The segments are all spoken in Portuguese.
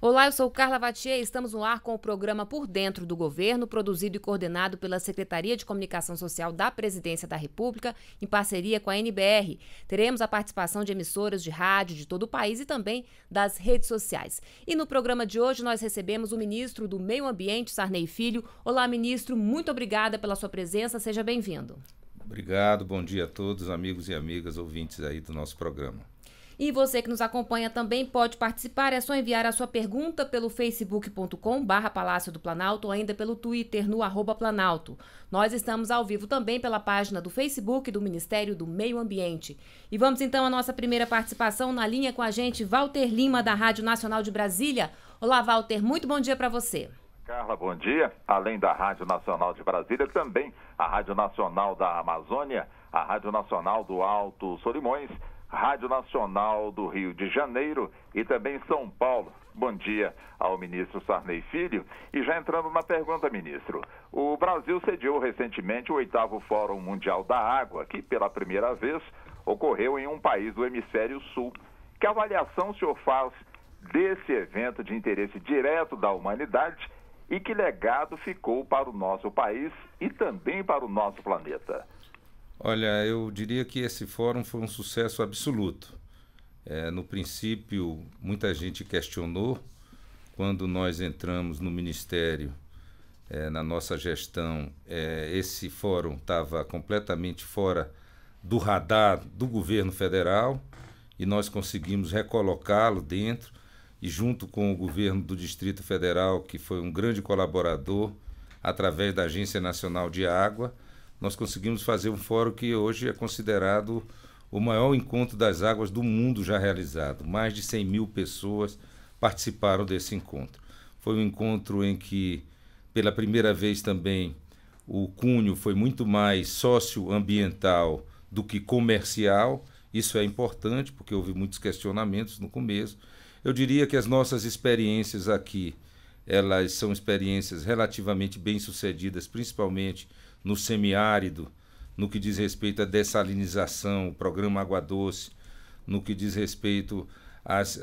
Olá, eu sou Carla Vatier e estamos no ar com o programa Por Dentro do Governo, produzido e coordenado pela Secretaria de Comunicação Social da Presidência da República, em parceria com a NBR. Teremos a participação de emissoras de rádio de todo o país e também das redes sociais. E no programa de hoje nós recebemos o ministro do Meio Ambiente, Sarney Filho. Olá, ministro, muito obrigada pela sua presença, seja bem-vindo. Obrigado, bom dia a todos, amigos e amigas ouvintes aí do nosso programa. E você que nos acompanha também pode participar, é só enviar a sua pergunta pelo facebook.com barra Palácio do Planalto ou ainda pelo Twitter no arroba Planalto. Nós estamos ao vivo também pela página do Facebook do Ministério do Meio Ambiente. E vamos então à nossa primeira participação na linha com a gente, Walter Lima, da Rádio Nacional de Brasília. Olá, Walter, muito bom dia para você. Carla, bom dia. Além da Rádio Nacional de Brasília, também a Rádio Nacional da Amazônia, a Rádio Nacional do Alto Solimões, Rádio Nacional do Rio de Janeiro e também São Paulo. Bom dia ao ministro Sarney Filho. E já entrando na pergunta, ministro. O Brasil sediou recentemente o oitavo Fórum Mundial da Água, que pela primeira vez ocorreu em um país do hemisfério sul. Que avaliação o senhor faz desse evento de interesse direto da humanidade e que legado ficou para o nosso país e também para o nosso planeta? Olha, eu diria que esse fórum foi um sucesso absoluto. É, no princípio, muita gente questionou quando nós entramos no Ministério, é, na nossa gestão, é, esse fórum estava completamente fora do radar do governo federal e nós conseguimos recolocá-lo dentro e junto com o governo do Distrito Federal, que foi um grande colaborador, através da Agência Nacional de Água, nós conseguimos fazer um fórum que hoje é considerado o maior encontro das águas do mundo já realizado. Mais de 100 mil pessoas participaram desse encontro. Foi um encontro em que, pela primeira vez também, o cunho foi muito mais socioambiental do que comercial. Isso é importante, porque houve muitos questionamentos no começo. Eu diria que as nossas experiências aqui, elas são experiências relativamente bem-sucedidas, principalmente no semiárido, no que diz respeito à dessalinização, o programa Água Doce, no que diz respeito às,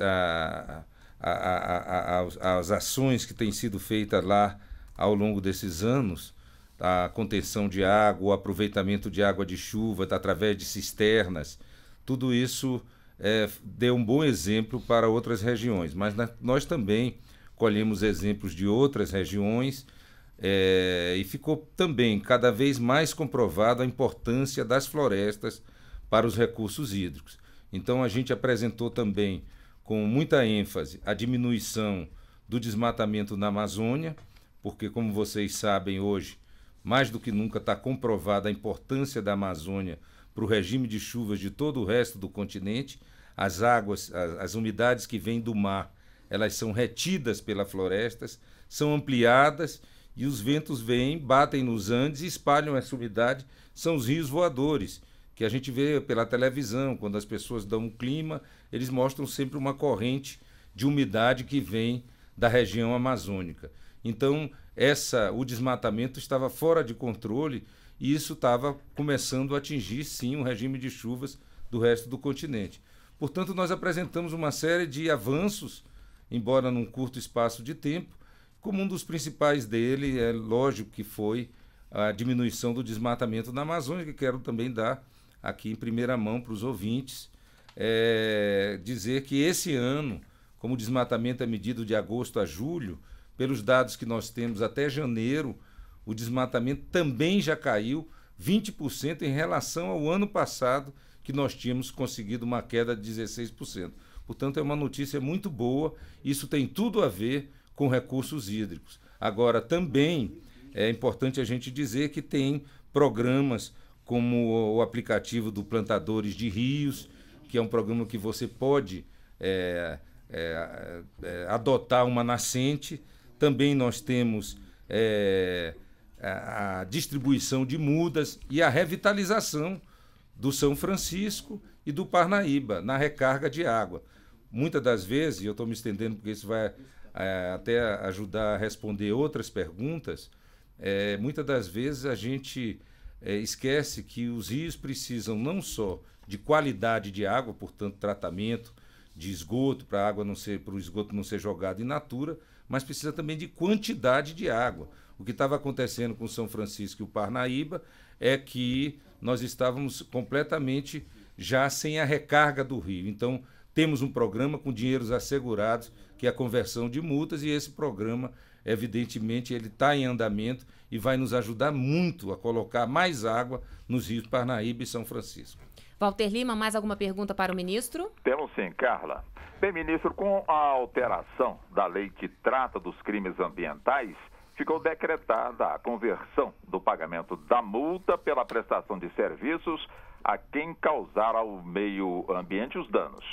às ações que têm sido feitas lá ao longo desses anos, a contenção de água, o aproveitamento de água de chuva tá, através de cisternas, tudo isso é, deu um bom exemplo para outras regiões, mas na, nós também colhemos exemplos de outras regiões é, e ficou também cada vez mais comprovada a importância das florestas para os recursos hídricos. Então, a gente apresentou também, com muita ênfase, a diminuição do desmatamento na Amazônia, porque, como vocês sabem, hoje, mais do que nunca, está comprovada a importância da Amazônia para o regime de chuvas de todo o resto do continente. As águas, as, as umidades que vêm do mar, elas são retidas pelas florestas, são ampliadas e os ventos vêm, batem nos Andes e espalham essa umidade. São os rios voadores, que a gente vê pela televisão. Quando as pessoas dão um clima, eles mostram sempre uma corrente de umidade que vem da região amazônica. Então, essa, o desmatamento estava fora de controle e isso estava começando a atingir, sim, o um regime de chuvas do resto do continente. Portanto, nós apresentamos uma série de avanços, embora num curto espaço de tempo, como um dos principais dele, é lógico que foi a diminuição do desmatamento na Amazônia, que quero também dar aqui em primeira mão para os ouvintes, é, dizer que esse ano, como o desmatamento é medido de agosto a julho, pelos dados que nós temos até janeiro, o desmatamento também já caiu 20% em relação ao ano passado, que nós tínhamos conseguido uma queda de 16%. Portanto, é uma notícia muito boa. Isso tem tudo a ver com recursos hídricos. Agora, também é importante a gente dizer que tem programas como o aplicativo do Plantadores de Rios, que é um programa que você pode é, é, é, adotar uma nascente. Também nós temos é, a, a distribuição de mudas e a revitalização do São Francisco e do Parnaíba na recarga de água. Muitas das vezes, e eu estou me estendendo porque isso vai é, até ajudar a responder outras perguntas, é, muitas das vezes a gente é, esquece que os rios precisam não só de qualidade de água, portanto, tratamento de esgoto para água não ser para o esgoto não ser jogado in natura, mas precisa também de quantidade de água. O que estava acontecendo com São Francisco e o Parnaíba é que nós estávamos completamente já sem a recarga do rio. Então, temos um programa com dinheiros assegurados, que é a conversão de multas, e esse programa, evidentemente, ele está em andamento e vai nos ajudar muito a colocar mais água nos rios Parnaíba e São Francisco. Walter Lima, mais alguma pergunta para o ministro? Temos sim, Carla. Bem, ministro, com a alteração da lei que trata dos crimes ambientais, ficou decretada a conversão do pagamento da multa pela prestação de serviços a quem causar ao meio ambiente os danos.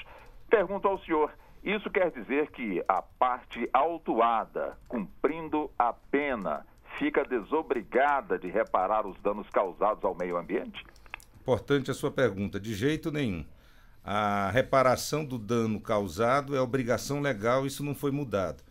Pergunto ao senhor: isso quer dizer que a parte autuada, cumprindo a pena, fica desobrigada de reparar os danos causados ao meio ambiente? Importante a sua pergunta. De jeito nenhum. A reparação do dano causado é obrigação legal, isso não foi mudado.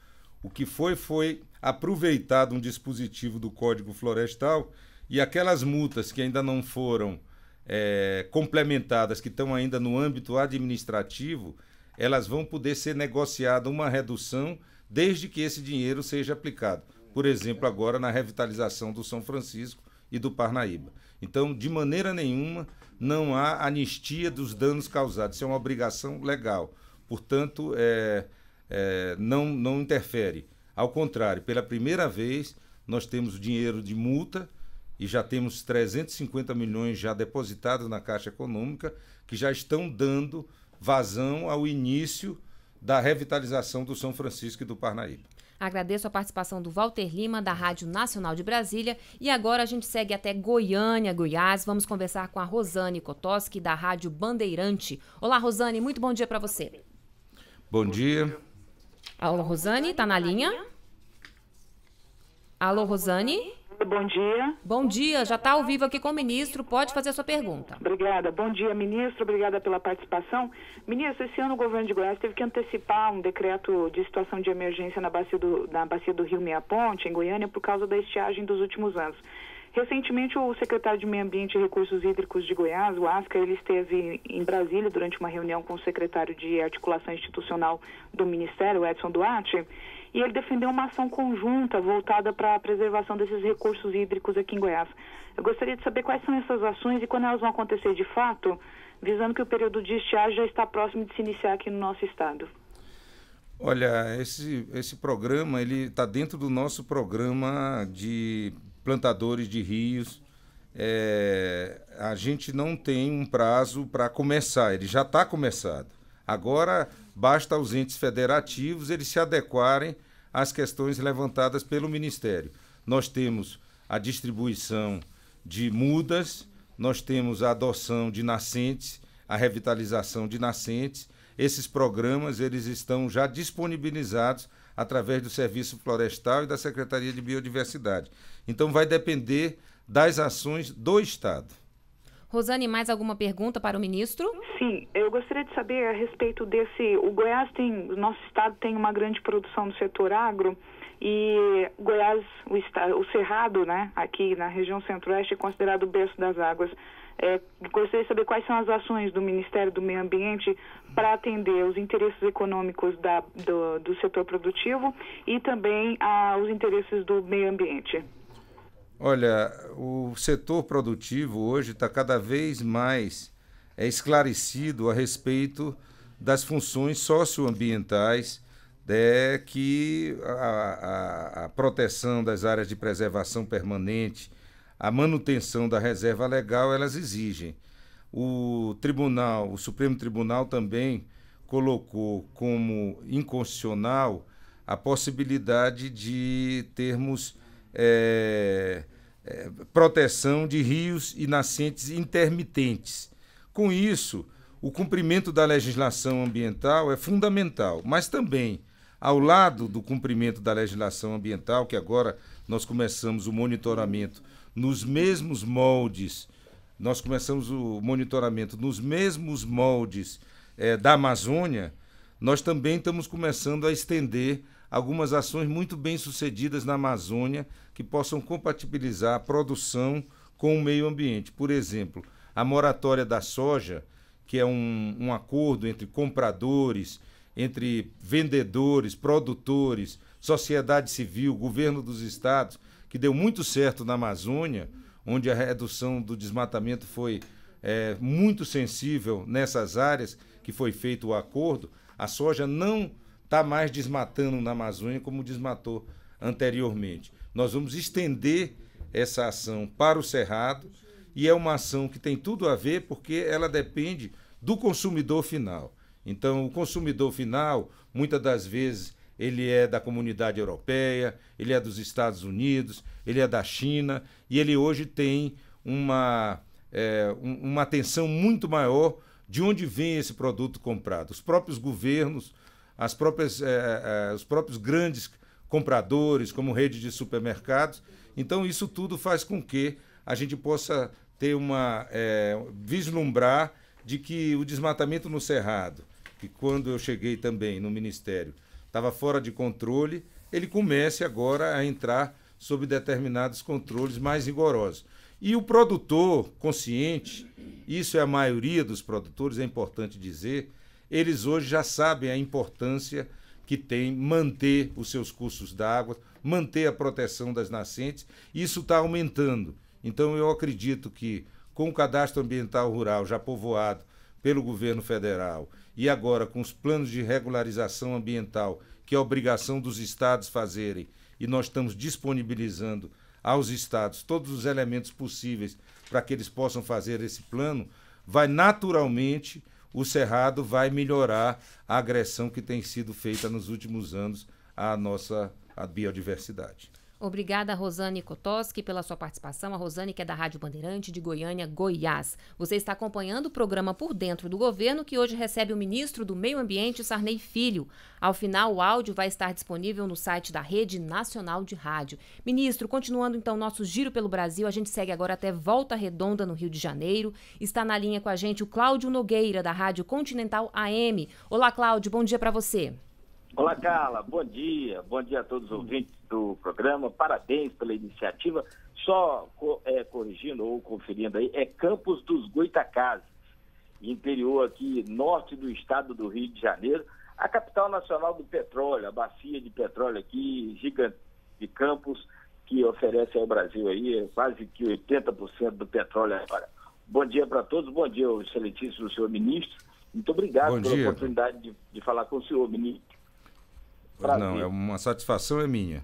O que foi foi aproveitado um dispositivo do Código Florestal e aquelas multas que ainda não foram é, complementadas, que estão ainda no âmbito administrativo, elas vão poder ser negociada uma redução desde que esse dinheiro seja aplicado. Por exemplo, agora na revitalização do São Francisco e do Parnaíba. Então, de maneira nenhuma, não há anistia dos danos causados. Isso é uma obrigação legal. Portanto, é, é, não, não interfere. Ao contrário, pela primeira vez, nós temos o dinheiro de multa e já temos 350 milhões já depositados na Caixa Econômica que já estão dando vazão ao início da revitalização do São Francisco e do Parnaíba. Agradeço a participação do Walter Lima, da Rádio Nacional de Brasília. E agora a gente segue até Goiânia, Goiás. Vamos conversar com a Rosane Kotoski, da Rádio Bandeirante. Olá, Rosane, muito bom dia para você. Bom dia. Alô, Rosane, Está na linha? Alô, Rosane? bom dia. Bom dia, já está ao vivo aqui com o ministro, pode fazer a sua pergunta. Obrigada, bom dia, ministro, obrigada pela participação. Ministro, esse ano o governo de Goiás teve que antecipar um decreto de situação de emergência na bacia do, na bacia do Rio Meia Ponte, em Goiânia, por causa da estiagem dos últimos anos. Recentemente, o secretário de Meio Ambiente e Recursos Hídricos de Goiás, o ASCA, ele esteve em Brasília durante uma reunião com o secretário de Articulação Institucional do Ministério, Edson Duarte, e ele defendeu uma ação conjunta voltada para a preservação desses recursos hídricos aqui em Goiás. Eu gostaria de saber quais são essas ações e quando elas vão acontecer de fato, visando que o período de estiagem já está próximo de se iniciar aqui no nosso estado. Olha, esse, esse programa ele está dentro do nosso programa de plantadores de rios. É, a gente não tem um prazo para começar, ele já está começado. Agora Basta aos entes federativos eles se adequarem às questões levantadas pelo Ministério. Nós temos a distribuição de mudas, nós temos a adoção de nascentes, a revitalização de nascentes. Esses programas eles estão já disponibilizados através do Serviço Florestal e da Secretaria de Biodiversidade. Então vai depender das ações do Estado. Rosane, mais alguma pergunta para o ministro? Sim, eu gostaria de saber a respeito desse. O Goiás tem, o nosso estado tem uma grande produção do setor agro e Goiás, o, estado, o Cerrado, né, aqui na região centro-oeste, é considerado o berço das águas. É, gostaria de saber quais são as ações do Ministério do Meio Ambiente para atender os interesses econômicos da, do, do setor produtivo e também a, ah, os interesses do meio ambiente. Olha, o setor produtivo hoje está cada vez mais é, esclarecido a respeito das funções socioambientais é, que a, a, a proteção das áreas de preservação permanente, a manutenção da reserva legal, elas exigem. O Tribunal, o Supremo Tribunal também colocou como inconstitucional a possibilidade de termos é, é, proteção de rios e nascentes intermitentes. Com isso, o cumprimento da legislação ambiental é fundamental, mas também, ao lado do cumprimento da legislação ambiental, que agora nós começamos o monitoramento nos mesmos moldes, nós começamos o monitoramento nos mesmos moldes é, da Amazônia, nós também estamos começando a estender algumas ações muito bem sucedidas na Amazônia que possam compatibilizar a produção com o meio ambiente. Por exemplo, a moratória da soja, que é um, um acordo entre compradores, entre vendedores, produtores, sociedade civil, governo dos estados, que deu muito certo na Amazônia, onde a redução do desmatamento foi é, muito sensível nessas áreas que foi feito o acordo, a soja não está mais desmatando na Amazônia como desmatou anteriormente. Nós vamos estender essa ação para o Cerrado e é uma ação que tem tudo a ver porque ela depende do consumidor final. Então, o consumidor final, muitas das vezes, ele é da comunidade europeia, ele é dos Estados Unidos, ele é da China e ele hoje tem uma, é, uma atenção muito maior de onde vem esse produto comprado. Os próprios governos as próprias, eh, eh, os próprios grandes compradores, como rede de supermercados. Então, isso tudo faz com que a gente possa ter uma. Eh, vislumbrar de que o desmatamento no Cerrado, que quando eu cheguei também no Ministério estava fora de controle, ele comece agora a entrar sob determinados controles mais rigorosos. E o produtor consciente, isso é a maioria dos produtores, é importante dizer, eles hoje já sabem a importância que tem manter os seus cursos d'água, manter a proteção das nascentes. Isso está aumentando. Então, eu acredito que com o cadastro ambiental rural já povoado pelo governo federal e agora com os planos de regularização ambiental, que é obrigação dos estados fazerem, e nós estamos disponibilizando aos estados todos os elementos possíveis para que eles possam fazer esse plano, vai naturalmente o Cerrado vai melhorar a agressão que tem sido feita nos últimos anos à nossa à biodiversidade. Obrigada, Rosane Kotoski, pela sua participação. A Rosane, que é da Rádio Bandeirante de Goiânia, Goiás. Você está acompanhando o programa Por Dentro do Governo, que hoje recebe o ministro do Meio Ambiente, Sarney Filho. Ao final, o áudio vai estar disponível no site da Rede Nacional de Rádio. Ministro, continuando então nosso giro pelo Brasil, a gente segue agora até Volta Redonda, no Rio de Janeiro. Está na linha com a gente o Cláudio Nogueira, da Rádio Continental AM. Olá, Cláudio, bom dia para você. Olá, Carla, bom dia. Bom dia a todos os ouvintes do programa, parabéns pela iniciativa. Só é, corrigindo ou conferindo aí, é Campos dos Goitacazes, interior aqui, norte do estado do Rio de Janeiro, a capital nacional do petróleo, a bacia de petróleo aqui, gigante de Campos, que oferece ao Brasil aí quase que 80% do petróleo agora. Bom dia para todos, bom dia, excelentíssimo senhor ministro. Muito obrigado bom pela dia. oportunidade de, de falar com o senhor, ministro. Prazer. Não, é uma satisfação é minha.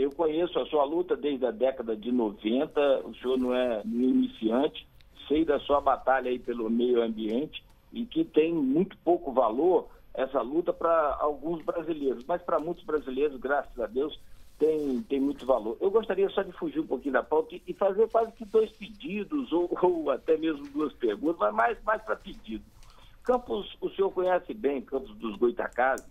Eu conheço a sua luta desde a década de 90, o senhor não é iniciante, sei da sua batalha aí pelo meio ambiente e que tem muito pouco valor essa luta para alguns brasileiros, mas para muitos brasileiros, graças a Deus, tem, tem muito valor. Eu gostaria só de fugir um pouquinho da pauta e fazer quase que dois pedidos, ou, ou até mesmo duas perguntas, mas mais, mais para pedido. Campos, o senhor conhece bem, Campos dos Goitacazes,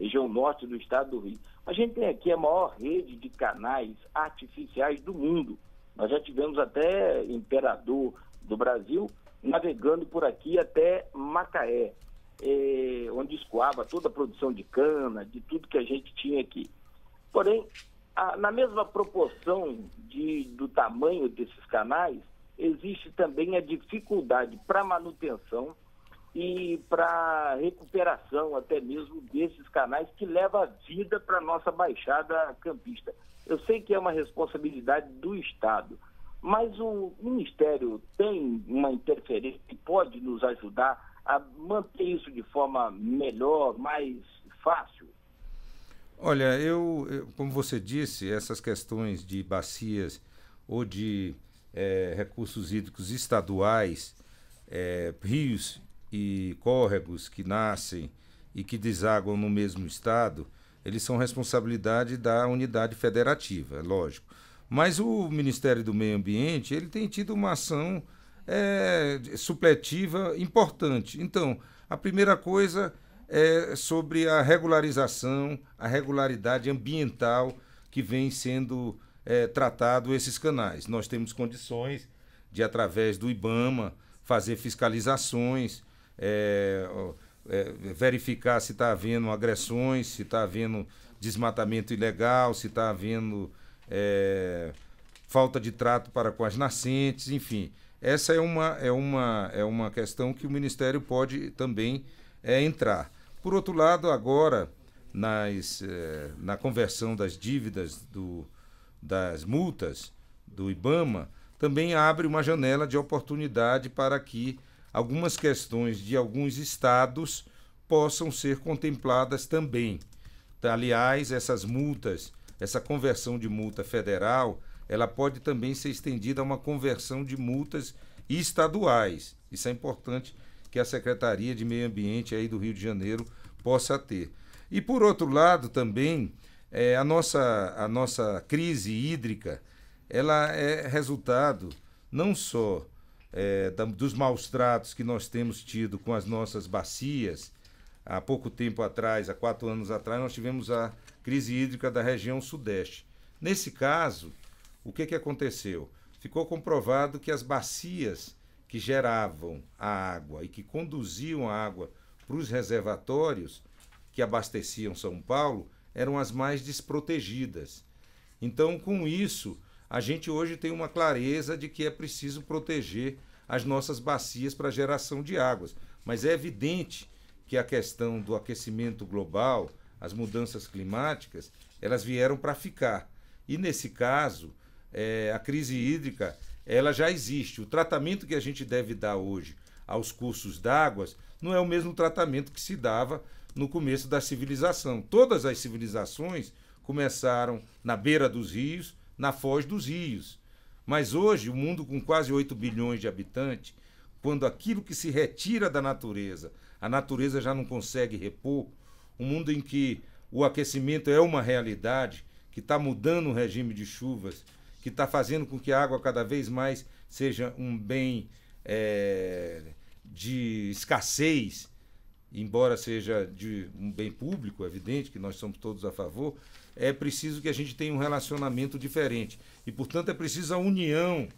região norte do estado do Rio. A gente tem aqui a maior rede de canais artificiais do mundo. Nós já tivemos até imperador do Brasil navegando por aqui até Macaé, eh, onde escoava toda a produção de cana, de tudo que a gente tinha aqui. Porém, a, na mesma proporção de, do tamanho desses canais, existe também a dificuldade para manutenção e para recuperação até mesmo desses canais que leva a vida para nossa baixada campista. Eu sei que é uma responsabilidade do Estado, mas o Ministério tem uma interferência que pode nos ajudar a manter isso de forma melhor, mais fácil. Olha, eu, eu como você disse, essas questões de bacias ou de é, recursos hídricos estaduais, é, rios e córregos que nascem e que desaguam no mesmo estado, eles são responsabilidade da unidade federativa, é lógico. Mas o Ministério do Meio Ambiente ele tem tido uma ação é, supletiva importante. Então, a primeira coisa é sobre a regularização, a regularidade ambiental que vem sendo é, tratado esses canais. Nós temos condições de, através do IBAMA, fazer fiscalizações é, é, verificar se está havendo agressões, se está havendo desmatamento ilegal, se está havendo é, falta de trato para com as nascentes, enfim. Essa é uma, é uma, é uma questão que o Ministério pode também é, entrar. Por outro lado, agora, nas, é, na conversão das dívidas do, das multas do IBAMA, também abre uma janela de oportunidade para que algumas questões de alguns estados possam ser contempladas também. Tá, aliás, essas multas, essa conversão de multa federal, ela pode também ser estendida a uma conversão de multas estaduais. Isso é importante que a Secretaria de Meio Ambiente aí do Rio de Janeiro possa ter. E por outro lado também, é, a, nossa, a nossa crise hídrica, ela é resultado não só é, dos maus tratos que nós temos tido com as nossas bacias. Há pouco tempo atrás, há quatro anos atrás, nós tivemos a crise hídrica da região Sudeste. Nesse caso, o que, que aconteceu? Ficou comprovado que as bacias que geravam a água e que conduziam a água para os reservatórios que abasteciam São Paulo eram as mais desprotegidas. Então, com isso, a gente hoje tem uma clareza de que é preciso proteger as nossas bacias para geração de águas. Mas é evidente que a questão do aquecimento global, as mudanças climáticas, elas vieram para ficar. E nesse caso, é, a crise hídrica ela já existe. O tratamento que a gente deve dar hoje aos cursos d'água não é o mesmo tratamento que se dava no começo da civilização. Todas as civilizações começaram na beira dos rios, na foz dos rios. Mas hoje, o mundo com quase 8 bilhões de habitantes, quando aquilo que se retira da natureza, a natureza já não consegue repor, um mundo em que o aquecimento é uma realidade, que está mudando o regime de chuvas, que está fazendo com que a água cada vez mais seja um bem é, de escassez, embora seja de um bem público, é evidente que nós somos todos a favor, é preciso que a gente tenha um relacionamento diferente. E, portanto, é preciso a união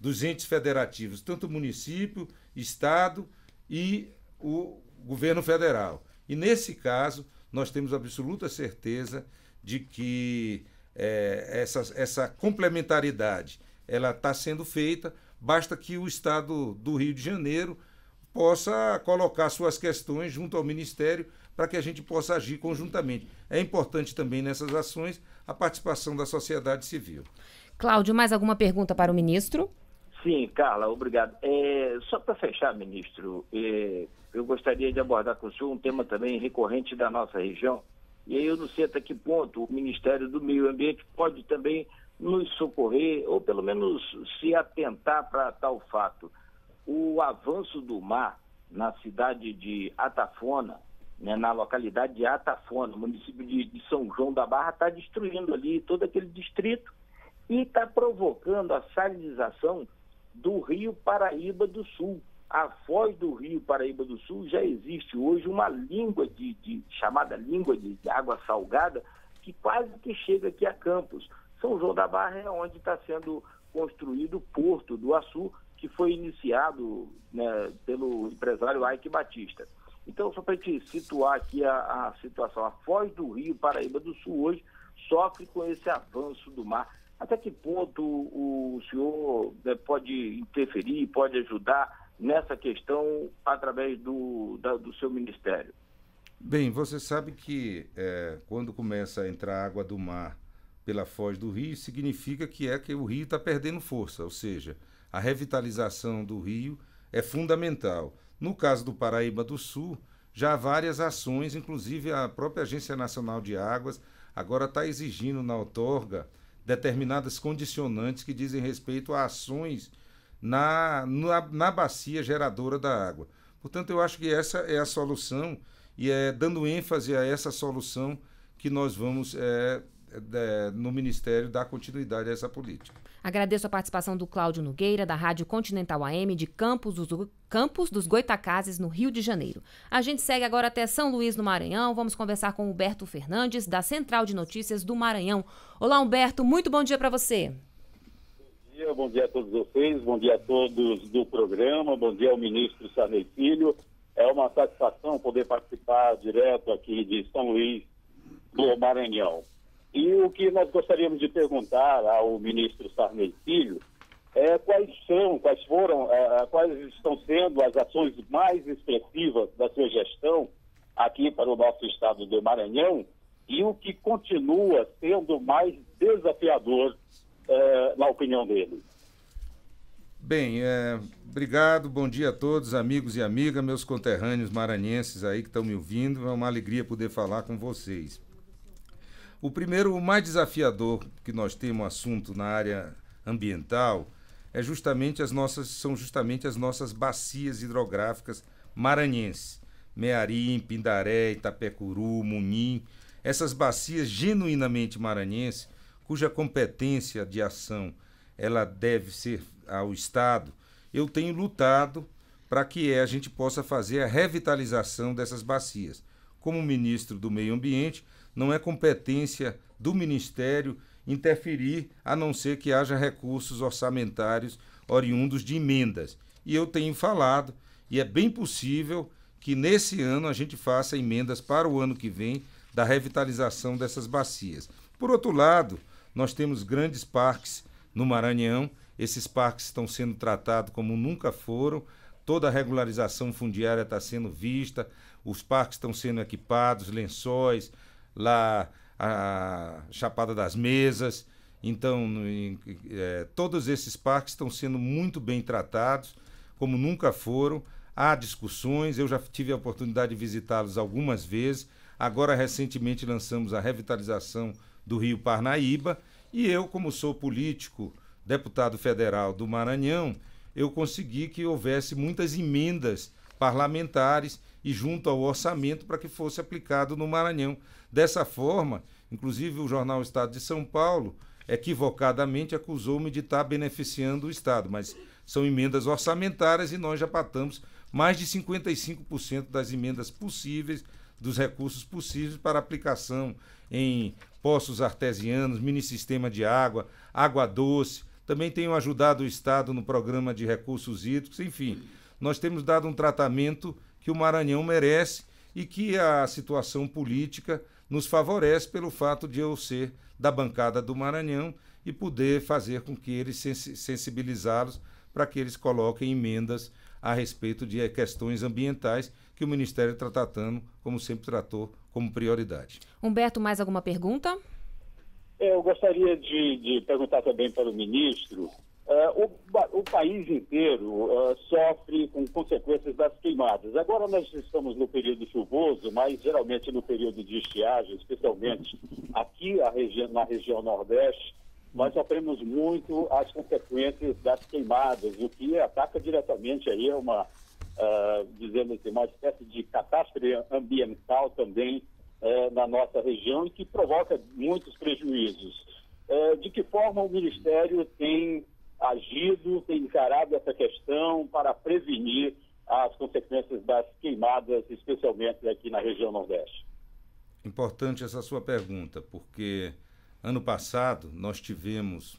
dos entes federativos, tanto município, estado e o governo federal. E, nesse caso, nós temos absoluta certeza de que é, essa, essa complementaridade ela está sendo feita, basta que o estado do Rio de Janeiro possa colocar suas questões junto ao Ministério para que a gente possa agir conjuntamente. É importante também nessas ações a participação da sociedade civil. Cláudio, mais alguma pergunta para o ministro? Sim, Carla, obrigado. É, só para fechar, ministro, é, eu gostaria de abordar com o senhor um tema também recorrente da nossa região. E aí eu não sei até que ponto o Ministério do Meio Ambiente pode também nos socorrer, ou pelo menos se atentar para tal fato o avanço do mar na cidade de Atafona, né, na localidade de Atafona, município de, de São João da Barra, está destruindo ali todo aquele distrito e está provocando a salinização do Rio Paraíba do Sul. A foz do Rio Paraíba do Sul já existe hoje uma língua de, de chamada língua de, de água salgada que quase que chega aqui a Campos. São João da Barra é onde está sendo construído o Porto do Açu, que foi iniciado né, pelo empresário Ike Batista. Então, só para te situar aqui a, a, situação, a Foz do Rio, Paraíba do Sul, hoje sofre com esse avanço do mar. Até que ponto o, o senhor né, pode interferir, pode ajudar nessa questão através do, da, do seu ministério? Bem, você sabe que é, quando começa a entrar água do mar pela foz do rio, significa que é que o rio está perdendo força, ou seja, a revitalização do rio é fundamental. No caso do Paraíba do Sul, já há várias ações, inclusive a própria Agência Nacional de Águas agora está exigindo na outorga determinadas condicionantes que dizem respeito a ações na, na, na bacia geradora da água. Portanto, eu acho que essa é a solução e é dando ênfase a essa solução que nós vamos, é, é, no Ministério, dar continuidade a essa política. Agradeço a participação do Cláudio Nogueira, da Rádio Continental AM, de Campos dos, Campos dos Goitacazes, no Rio de Janeiro. A gente segue agora até São Luís, no Maranhão. Vamos conversar com Humberto Fernandes, da Central de Notícias do Maranhão. Olá, Humberto, muito bom dia para você. Bom dia, bom dia a todos vocês, bom dia a todos do programa, bom dia ao ministro Sarney Filho. É uma satisfação poder participar direto aqui de São Luís do Maranhão. E o que nós gostaríamos de perguntar ao ministro Sarney Filho é quais são, quais foram, é, é, quais estão sendo as ações mais expressivas da sua gestão aqui para o nosso estado do Maranhão e o que continua sendo mais desafiador é, na opinião dele. Bem, é, obrigado, bom dia a todos, amigos e amigas, meus conterrâneos maranhenses aí que estão me ouvindo. É uma alegria poder falar com vocês. O primeiro, o mais desafiador que nós temos assunto na área ambiental é justamente as nossas são justamente as nossas bacias hidrográficas maranhenses, Mearim, Pindaré, Itapecuru, Munim, essas bacias genuinamente maranhenses, cuja competência de ação ela deve ser ao Estado. Eu tenho lutado para que é, a gente possa fazer a revitalização dessas bacias. Como ministro do Meio Ambiente, não é competência do Ministério interferir, a não ser que haja recursos orçamentários oriundos de emendas. E eu tenho falado, e é bem possível que nesse ano a gente faça emendas para o ano que vem da revitalização dessas bacias. Por outro lado, nós temos grandes parques no Maranhão, esses parques estão sendo tratados como nunca foram, toda a regularização fundiária está sendo vista, os parques estão sendo equipados, lençóis, lá a Chapada das Mesas. Então, no, em, é, todos esses parques estão sendo muito bem tratados, como nunca foram. Há discussões, eu já tive a oportunidade de visitá-los algumas vezes. Agora, recentemente, lançamos a revitalização do Rio Parnaíba. E eu, como sou político, deputado federal do Maranhão, eu consegui que houvesse muitas emendas parlamentares e junto ao orçamento para que fosse aplicado no Maranhão. Dessa forma, inclusive o jornal Estado de São Paulo equivocadamente acusou-me de estar beneficiando o Estado, mas são emendas orçamentárias e nós já patamos mais de 55% das emendas possíveis, dos recursos possíveis para aplicação em poços artesianos, mini sistema de água, água doce. Também tenho ajudado o Estado no programa de recursos hídricos, enfim. Nós temos dado um tratamento que o Maranhão merece e que a situação política nos favorece pelo fato de eu ser da bancada do Maranhão e poder fazer com que eles sensibilizá-los para que eles coloquem emendas a respeito de eh, questões ambientais que o Ministério está tratando, como sempre tratou, como prioridade. Humberto, mais alguma pergunta? É, eu gostaria de, de perguntar também para o ministro é, o, o, país inteiro uh, sofre com consequências das queimadas. Agora nós estamos no período chuvoso, mas geralmente no período de estiagem, especialmente aqui regi na região Nordeste, nós sofremos muito as consequências das queimadas, o que ataca diretamente aí é uma, uh, dizendo assim, uma espécie de catástrofe ambiental também na nossa região e que provoca muitos prejuízos. de que forma o Ministério tem agido, tem encarado essa questão para prevenir as consequências das queimadas, especialmente aqui na região Nordeste? Importante essa sua pergunta, porque ano passado nós tivemos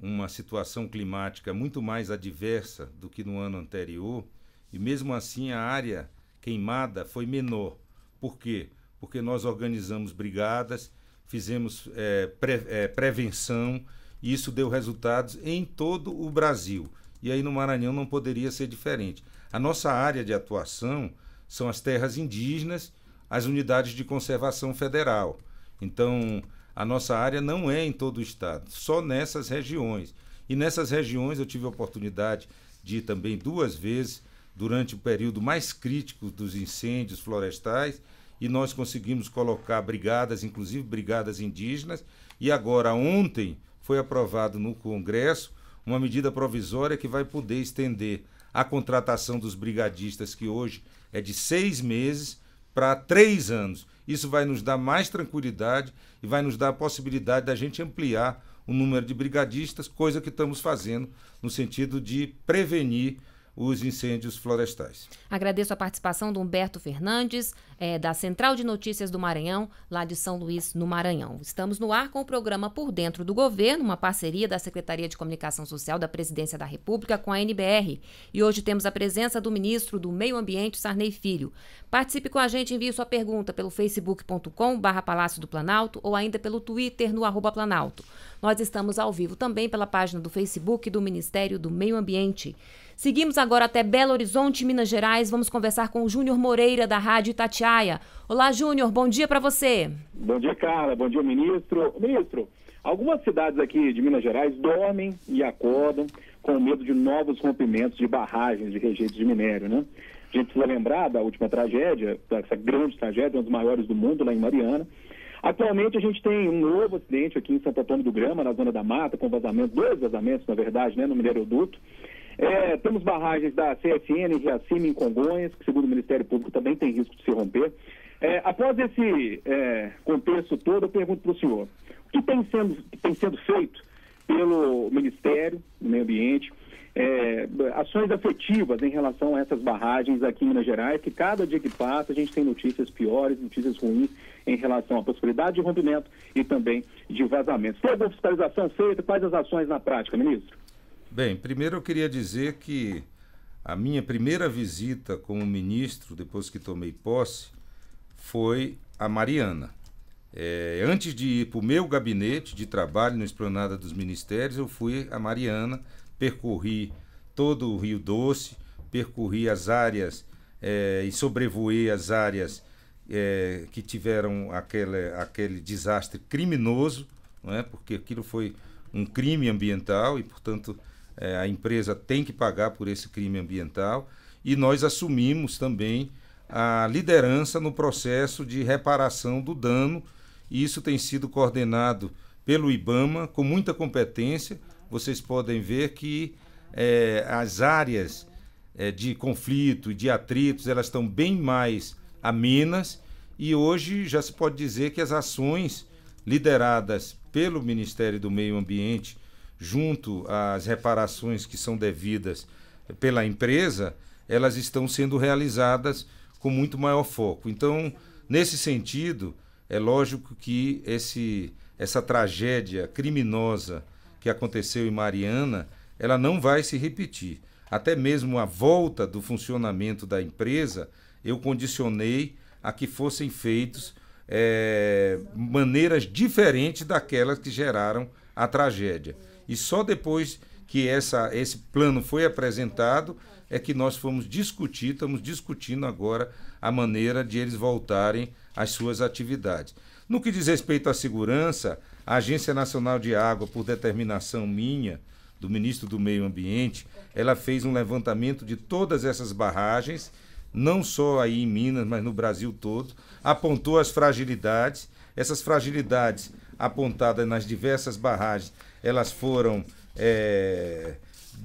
uma situação climática muito mais adversa do que no ano anterior, e mesmo assim a área queimada foi menor. Por quê? Porque nós organizamos brigadas, fizemos é, pre, é, prevenção, e isso deu resultados em todo o Brasil. E aí no Maranhão não poderia ser diferente. A nossa área de atuação são as terras indígenas, as unidades de conservação federal. Então, a nossa área não é em todo o estado, só nessas regiões. E nessas regiões eu tive a oportunidade de ir também duas vezes durante o período mais crítico dos incêndios florestais e nós conseguimos colocar brigadas, inclusive brigadas indígenas. E agora ontem foi aprovado no Congresso uma medida provisória que vai poder estender a contratação dos brigadistas, que hoje é de seis meses, para três anos. Isso vai nos dar mais tranquilidade e vai nos dar a possibilidade da gente ampliar o número de brigadistas, coisa que estamos fazendo no sentido de prevenir os incêndios florestais. Agradeço a participação do Humberto Fernandes, é, da Central de Notícias do Maranhão, lá de São Luís, no Maranhão. Estamos no ar com o programa Por Dentro do Governo, uma parceria da Secretaria de Comunicação Social da Presidência da República com a NBR. E hoje temos a presença do ministro do Meio Ambiente, Sarney Filho. Participe com a gente, envie sua pergunta pelo facebook.com barra Palácio do Planalto ou ainda pelo Twitter no arroba Planalto. Nós estamos ao vivo também pela página do Facebook do Ministério do Meio Ambiente. Seguimos agora até Belo Horizonte, Minas Gerais. Vamos conversar com o Júnior Moreira, da Rádio Itatiaia. Olá, Júnior, bom dia para você. Bom dia, cara. Bom dia, ministro. Ministro, algumas cidades aqui de Minas Gerais dormem e acordam com medo de novos rompimentos de barragens de rejeitos de minério, né? A gente precisa lembrar da última tragédia, dessa grande tragédia, uma das maiores do mundo, lá em Mariana. Atualmente a gente tem um novo acidente aqui em Santo Antônio do Grama, na zona da mata, com vazamento, dois vazamentos, na verdade, né, no mineroduto. É, temos barragens da CSN, Riacima em Congonhas, que segundo o Ministério Público também tem risco de se romper. É, após esse é, contexto todo, eu pergunto para o senhor, o que tem sendo, tem sendo feito pelo Ministério do Meio Ambiente, é, ações afetivas em relação a essas barragens aqui em Minas Gerais, que cada dia que passa a gente tem notícias piores, notícias ruins em relação à possibilidade de rompimento e também de vazamento. Foi alguma fiscalização feita? Quais as ações na prática, ministro? Bem, primeiro eu queria dizer que a minha primeira visita como ministro, depois que tomei posse, foi a Mariana. É, antes de ir para o meu gabinete de trabalho no Esplanada dos Ministérios, eu fui a Mariana, percorri todo o Rio Doce, percorri as áreas é, e sobrevoei as áreas é, que tiveram aquele, aquele desastre criminoso, não é? porque aquilo foi um crime ambiental e, portanto, é, a empresa tem que pagar por esse crime ambiental e nós assumimos também a liderança no processo de reparação do dano. E isso tem sido coordenado pelo IBAMA com muita competência. Vocês podem ver que é, as áreas é, de conflito e de atritos elas estão bem mais amenas e hoje já se pode dizer que as ações lideradas pelo Ministério do Meio Ambiente junto às reparações que são devidas pela empresa, elas estão sendo realizadas com muito maior foco. Então, nesse sentido, é lógico que esse, essa tragédia criminosa que aconteceu em Mariana, ela não vai se repetir. Até mesmo a volta do funcionamento da empresa, eu condicionei a que fossem feitos é, maneiras diferentes daquelas que geraram a tragédia. E só depois que essa, esse plano foi apresentado é que nós fomos discutir, estamos discutindo agora a maneira de eles voltarem às suas atividades. No que diz respeito à segurança, a Agência Nacional de Água, por determinação minha, do ministro do Meio Ambiente, ela fez um levantamento de todas essas barragens, não só aí em Minas, mas no Brasil todo, apontou as fragilidades. Essas fragilidades apontadas nas diversas barragens elas foram é,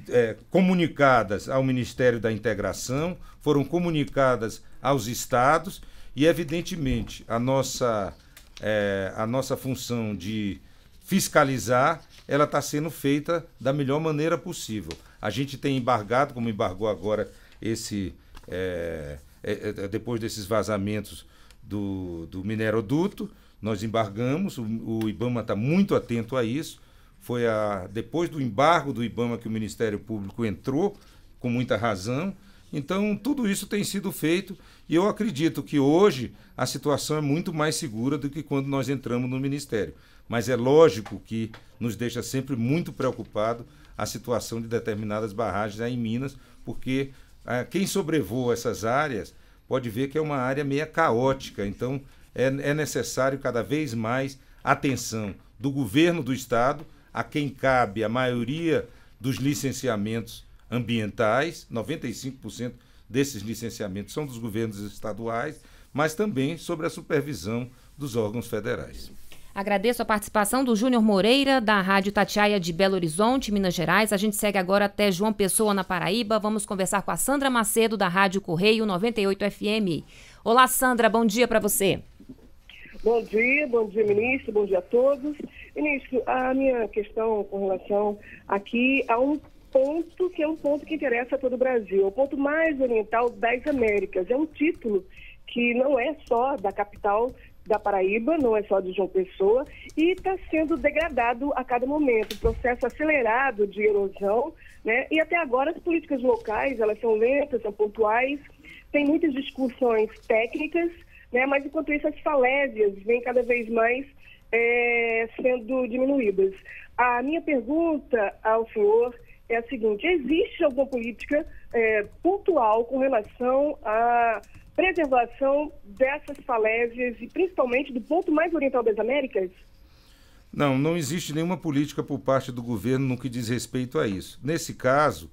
é, comunicadas ao Ministério da Integração, foram comunicadas aos estados e, evidentemente, a nossa, é, a nossa função de fiscalizar ela está sendo feita da melhor maneira possível. A gente tem embargado, como embargou agora esse é, é, é, depois desses vazamentos do, do mineroduto, nós embargamos, o, o IBAMA está muito atento a isso. Foi a, depois do embargo do IBAMA que o Ministério Público entrou, com muita razão. Então, tudo isso tem sido feito e eu acredito que hoje a situação é muito mais segura do que quando nós entramos no Ministério. Mas é lógico que nos deixa sempre muito preocupado a situação de determinadas barragens aí em Minas, porque ah, quem sobrevoa essas áreas pode ver que é uma área meio caótica. Então, é, é necessário cada vez mais atenção do governo do Estado a quem cabe a maioria dos licenciamentos ambientais, 95% desses licenciamentos são dos governos estaduais, mas também sobre a supervisão dos órgãos federais. Agradeço a participação do Júnior Moreira, da Rádio Tatiaia de Belo Horizonte, Minas Gerais. A gente segue agora até João Pessoa, na Paraíba. Vamos conversar com a Sandra Macedo, da Rádio Correio 98 FM. Olá, Sandra, bom dia para você. Bom dia, bom dia, ministro, bom dia a todos. Ministro, a minha questão com relação aqui a um ponto que é um ponto que interessa a todo o Brasil, o ponto mais oriental das Américas. É um título que não é só da capital da Paraíba, não é só de João Pessoa, e está sendo degradado a cada momento, processo acelerado de erosão, né? E até agora as políticas locais, elas são lentas, são pontuais, tem muitas discussões técnicas, né? Mas enquanto isso as falésias vêm cada vez mais é, sendo diminuídas. A minha pergunta ao senhor é a seguinte: existe alguma política é, pontual com relação à preservação dessas falésias e principalmente do ponto mais oriental das Américas? Não, não existe nenhuma política por parte do governo no que diz respeito a isso. Nesse caso,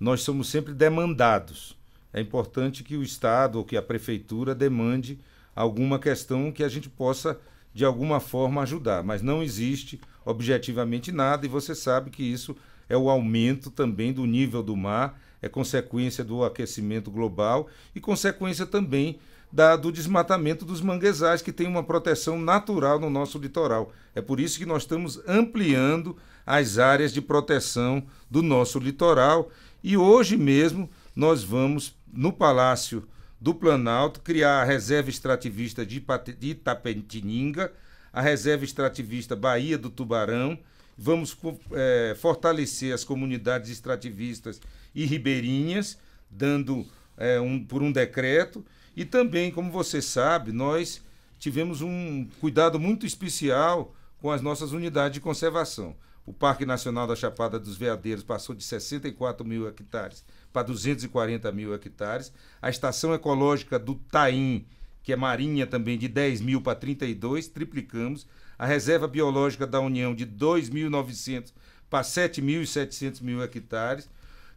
nós somos sempre demandados. É importante que o Estado ou que a prefeitura demande alguma questão que a gente possa de alguma forma ajudar, mas não existe objetivamente nada e você sabe que isso é o aumento também do nível do mar, é consequência do aquecimento global e consequência também da, do desmatamento dos manguezais, que tem uma proteção natural no nosso litoral. É por isso que nós estamos ampliando as áreas de proteção do nosso litoral e hoje mesmo nós vamos no Palácio do Planalto, criar a reserva extrativista de Itapetininga, a reserva extrativista Bahia do Tubarão. Vamos é, fortalecer as comunidades extrativistas e ribeirinhas, dando é, um, por um decreto. E também, como você sabe, nós tivemos um cuidado muito especial com as nossas unidades de conservação. O Parque Nacional da Chapada dos Veadeiros passou de 64 mil hectares para 240 mil hectares. A estação ecológica do Taim, que é marinha também, de 10 mil para 32, triplicamos. A reserva biológica da União, de 2.900 para 7.700 mil hectares.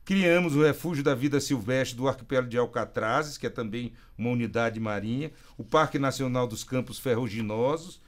Criamos o Refúgio da Vida Silvestre do Arquipélago de Alcatrazes, que é também uma unidade marinha. O Parque Nacional dos Campos Ferruginosos.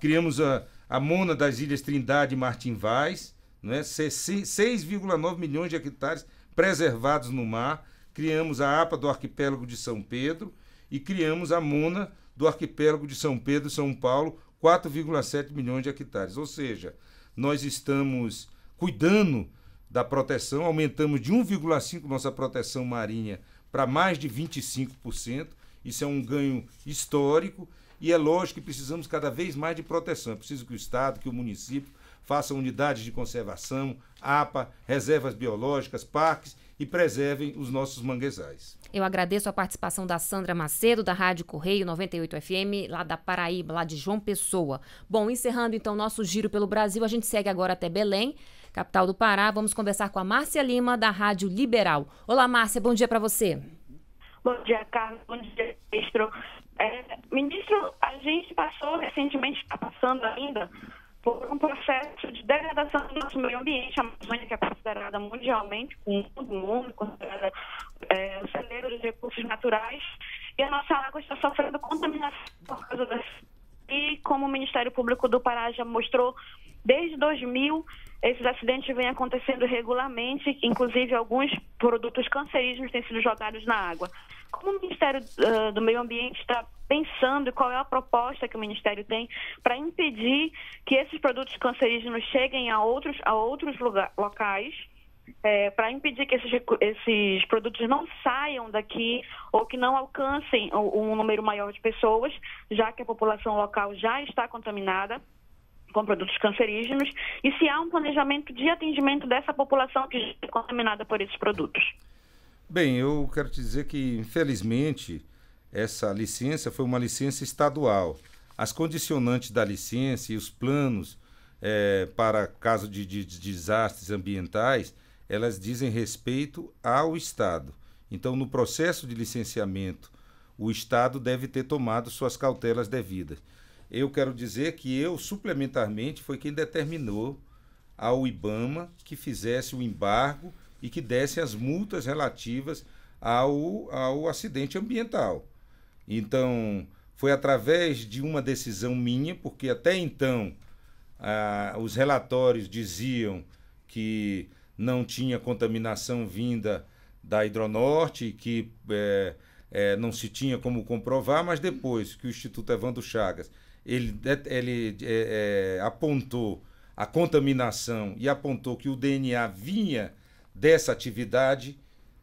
criamos a, a Mona das Ilhas Trindade e Martim Vaz, né? 6,9 milhões de hectares preservados no mar, criamos a APA do arquipélago de São Pedro e criamos a MUNA do arquipélago de São Pedro, São Paulo, 4,7 milhões de hectares. Ou seja, nós estamos cuidando da proteção, aumentamos de 1,5 nossa proteção marinha para mais de 25%. Isso é um ganho histórico e é lógico que precisamos cada vez mais de proteção. É preciso que o Estado, que o município façam unidades de conservação, APA, reservas biológicas, parques e preservem os nossos manguezais. Eu agradeço a participação da Sandra Macedo, da Rádio Correio 98 FM, lá da Paraíba, lá de João Pessoa. Bom, encerrando então nosso giro pelo Brasil, a gente segue agora até Belém, capital do Pará. Vamos conversar com a Márcia Lima, da Rádio Liberal. Olá, Márcia, bom dia para você. Bom dia, Carlos. Bom dia, ministro. É, ministro, a gente passou recentemente, está passando ainda, por um processo de degradação do nosso meio ambiente. A Amazônia, que é considerada mundialmente, com todo mundo, considerada é, o celeiro dos recursos naturais, e a nossa água está sofrendo contaminação por causa das E como o Ministério Público do Pará já mostrou, desde 2000 esses acidentes vêm acontecendo regularmente, inclusive alguns produtos cancerígenos têm sido jogados na água. Como o Ministério uh, do Meio Ambiente está pensando qual é a proposta que o Ministério tem para impedir que esses produtos cancerígenos cheguem a outros, a outros lugar, locais? É, para impedir que esses, esses, produtos não saiam daqui ou que não alcancem um número maior de pessoas, já que a população local já está contaminada com produtos cancerígenos, e se há um planejamento de atendimento dessa população que está é contaminada por esses produtos. Bem, eu quero te dizer que, infelizmente, essa licença foi uma licença estadual. As condicionantes da licença e os planos é, para caso de, de, de desastres ambientais, elas dizem respeito ao Estado. Então, no processo de licenciamento, o Estado deve ter tomado suas cautelas devidas. Eu quero dizer que eu, suplementarmente, foi quem determinou ao IBAMA que fizesse o embargo e que dessem as multas relativas ao, ao acidente ambiental. Então, foi através de uma decisão minha, porque até então ah, os relatórios diziam que não tinha contaminação vinda da Hidronorte, que é, é, não se tinha como comprovar, mas depois que o Instituto Evandro Chagas ele, ele é, apontou a contaminação e apontou que o DNA vinha dessa atividade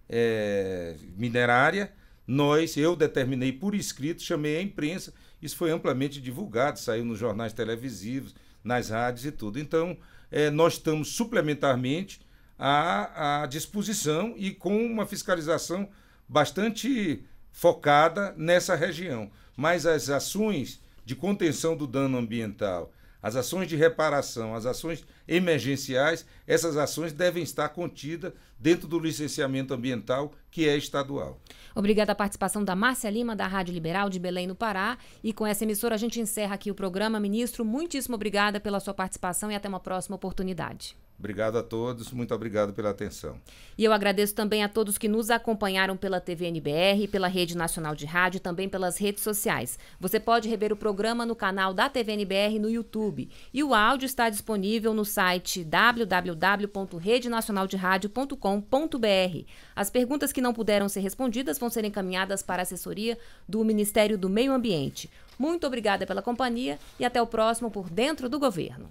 é, minerária, nós, eu determinei por escrito, chamei a imprensa, isso foi amplamente divulgado, saiu nos jornais televisivos, nas rádios e tudo. Então, é, nós estamos suplementarmente à, à disposição e com uma fiscalização bastante focada nessa região. Mas as ações de contenção do dano ambiental as ações de reparação, as ações emergenciais, essas ações devem estar contidas dentro do licenciamento ambiental que é estadual. Obrigada a participação da Márcia Lima, da Rádio Liberal de Belém, no Pará. E com essa emissora a gente encerra aqui o programa. Ministro, muitíssimo obrigada pela sua participação e até uma próxima oportunidade. Obrigado a todos, muito obrigado pela atenção. E eu agradeço também a todos que nos acompanharam pela TVNBR, pela Rede Nacional de Rádio e também pelas redes sociais. Você pode rever o programa no canal da TVNBR no YouTube. E o áudio está disponível no site www.redenacionalderadio.com.br. As perguntas que não puderam ser respondidas vão ser encaminhadas para a assessoria do Ministério do Meio Ambiente. Muito obrigada pela companhia e até o próximo por Dentro do Governo.